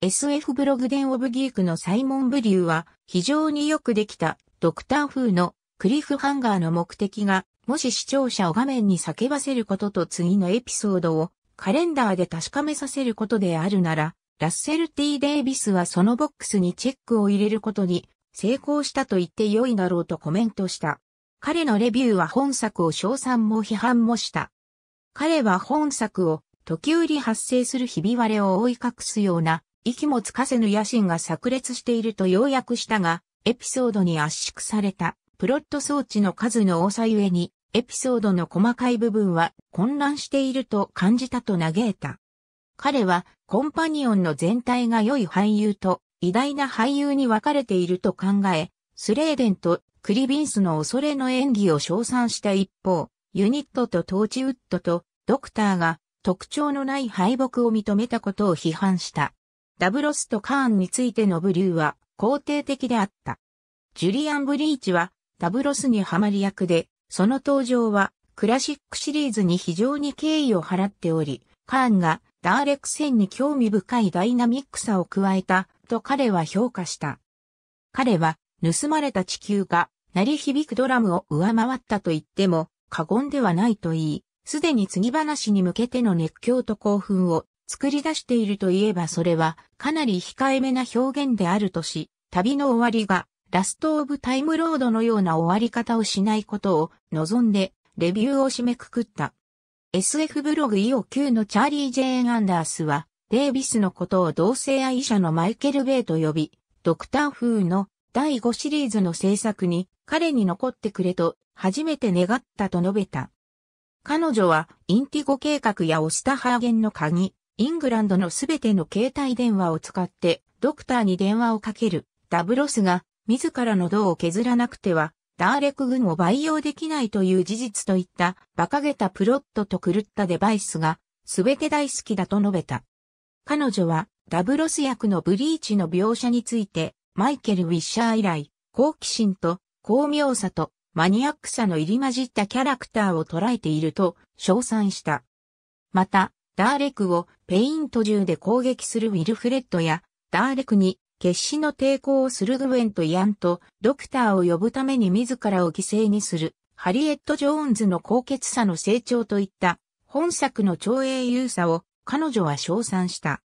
SF ブログデンオブギークのサイモン・ブリューは、非常によくできた、ドクター風のクリフハンガーの目的が、もし視聴者を画面に叫ばせることと次のエピソードをカレンダーで確かめさせることであるなら、ラッセル T・ デイビスはそのボックスにチェックを入れることに成功したと言って良いだろうとコメントした。彼のレビューは本作を称賛も批判もした。彼は本作を時折発生するひび割れを覆い隠すような息もつかせぬ野心が炸裂していると要約したが、エピソードに圧縮されたプロット装置の数の多さゆえに、エピソードの細かい部分は混乱していると感じたと嘆いた。彼はコンパニオンの全体が良い俳優と偉大な俳優に分かれていると考え、スレーデンとクリビンスの恐れの演技を称賛した一方、ユニットとトーチウッドとドクターが特徴のない敗北を認めたことを批判した。ダブロスとカーンについてのブリューは肯定的であった。ジュリアン・ブリーチはダブロスにハマり役で、その登場はクラシックシリーズに非常に敬意を払っており、カーンがダーレクセンに興味深いダイナミックさを加えたと彼は評価した。彼は盗まれた地球が鳴り響くドラムを上回ったと言っても過言ではないと言い、すでに次話に向けての熱狂と興奮を作り出しているといえばそれはかなり控えめな表現であるとし、旅の終わりがラストオブタイムロードのような終わり方をしないことを望んでレビューを締めくくった。SF ブログ EOQ のチャーリー・ジェーン・アンダースは、デイビスのことを同性愛者のマイケル・ベイと呼び、ドクター・フーの第5シリーズの制作に彼に残ってくれと初めて願ったと述べた。彼女はインティゴ計画やオスタハーゲンの鍵、イングランドのすべての携帯電話を使ってドクターに電話をかけるダブロスが自らの銅を削らなくてはダーレク軍を培養できないという事実といった馬鹿げたプロットと狂ったデバイスが全て大好きだと述べた。彼女はダブロス役のブリーチの描写についてマイケル・ウィッシャー以来好奇心と巧妙さとマニアックさの入り混じったキャラクターを捉えていると称賛した。また、ダーレクをペイント銃で攻撃するウィルフレッドや、ダーレクに決死の抵抗をするグウェンとイアンとドクターを呼ぶために自らを犠牲にするハリエット・ジョーンズの高潔さの成長といった本作の超英雄さを彼女は称賛した。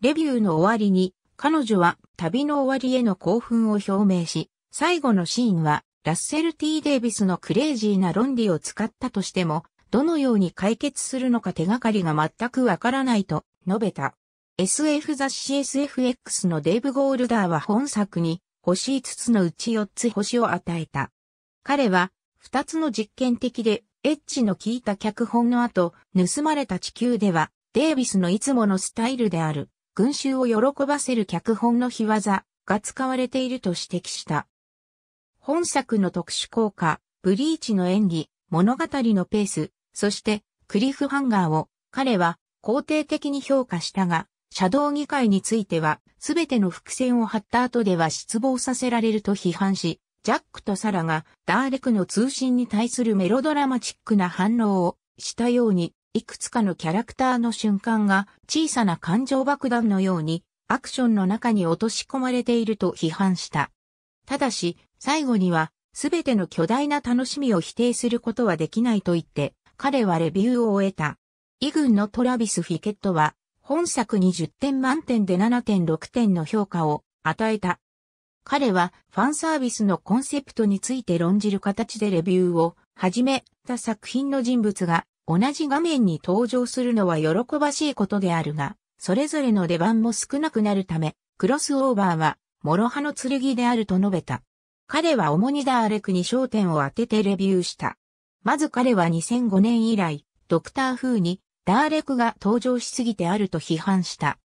レビューの終わりに彼女は旅の終わりへの興奮を表明し、最後のシーンはラッセル・ T・ デイビスのクレイジーな論理を使ったとしても、どのように解決するのか手がかりが全くわからないと述べた。SF 雑誌 SFX のデイブ・ゴールダーは本作に星5つのうち4つ星を与えた。彼は2つの実験的でエッジの効いた脚本の後、盗まれた地球ではデイビスのいつものスタイルである群衆を喜ばせる脚本の日技が使われていると指摘した。本作の特殊効果、ブリーチの演技、物語のペース、そしてクリフハンガーを彼は肯定的に評価したが、シャドウ議会については、すべての伏線を張った後では失望させられると批判し、ジャックとサラがダーレクの通信に対するメロドラマチックな反応をしたように、いくつかのキャラクターの瞬間が小さな感情爆弾のようにアクションの中に落とし込まれていると批判した。ただし、最後には、すべての巨大な楽しみを否定することはできないと言って、彼はレビューを終えた。イグンのトラビス・フィケットは、本作に10点満点で7.6点の評価を与えた。彼はファンサービスのコンセプトについて論じる形でレビューを始めた作品の人物が同じ画面に登場するのは喜ばしいことであるが、それぞれの出番も少なくなるため、クロスオーバーは、諸刃の剣であると述べた。彼は主にダーレクに焦点を当ててレビューした。まず彼は2005年以来、ドクター風にダーレクが登場しすぎてあると批判した。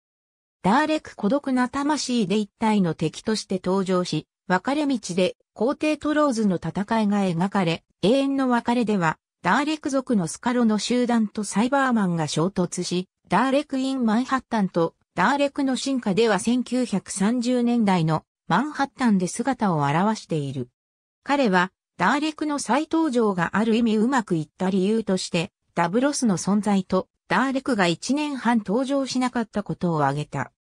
ダーレク孤独な魂で一体の敵として登場し、別れ道で皇帝トローズの戦いが描かれ、永遠の別れでは、ダーレク族のスカロの集団とサイバーマンが衝突し、ダーレクインマンハッタンとダーレクの進化では1930年代のマンハッタンで姿を現している。彼はダーレクの再登場がある意味うまくいった理由として、ダブロスの存在とダーレクが1年半登場しなかったことを挙げた。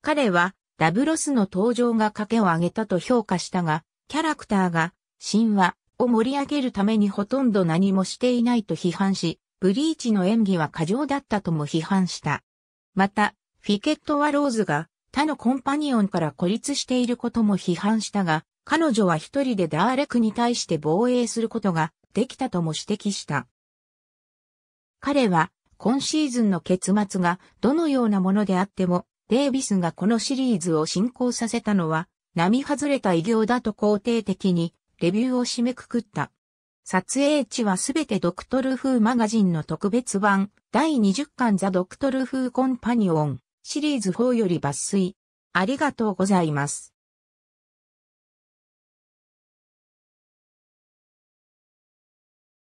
彼はダブロスの登場が賭けを挙げたと評価したが、キャラクターが神話を盛り上げるためにほとんど何もしていないと批判し、ブリーチの演技は過剰だったとも批判した。また、フィケットはローズが他のコンパニオンから孤立していることも批判したが、彼女は一人でダーレクに対して防衛することができたとも指摘した。彼は今シーズンの結末がどのようなものであっても、デイビスがこのシリーズを進行させたのは、並外れた偉業だと肯定的に、レビューを締めくくった。撮影地はすべてドクトル風マガジンの特別版、第20巻ザ・ドクトル風コンパニオン、シリーズ4より抜粋。ありがとうございます。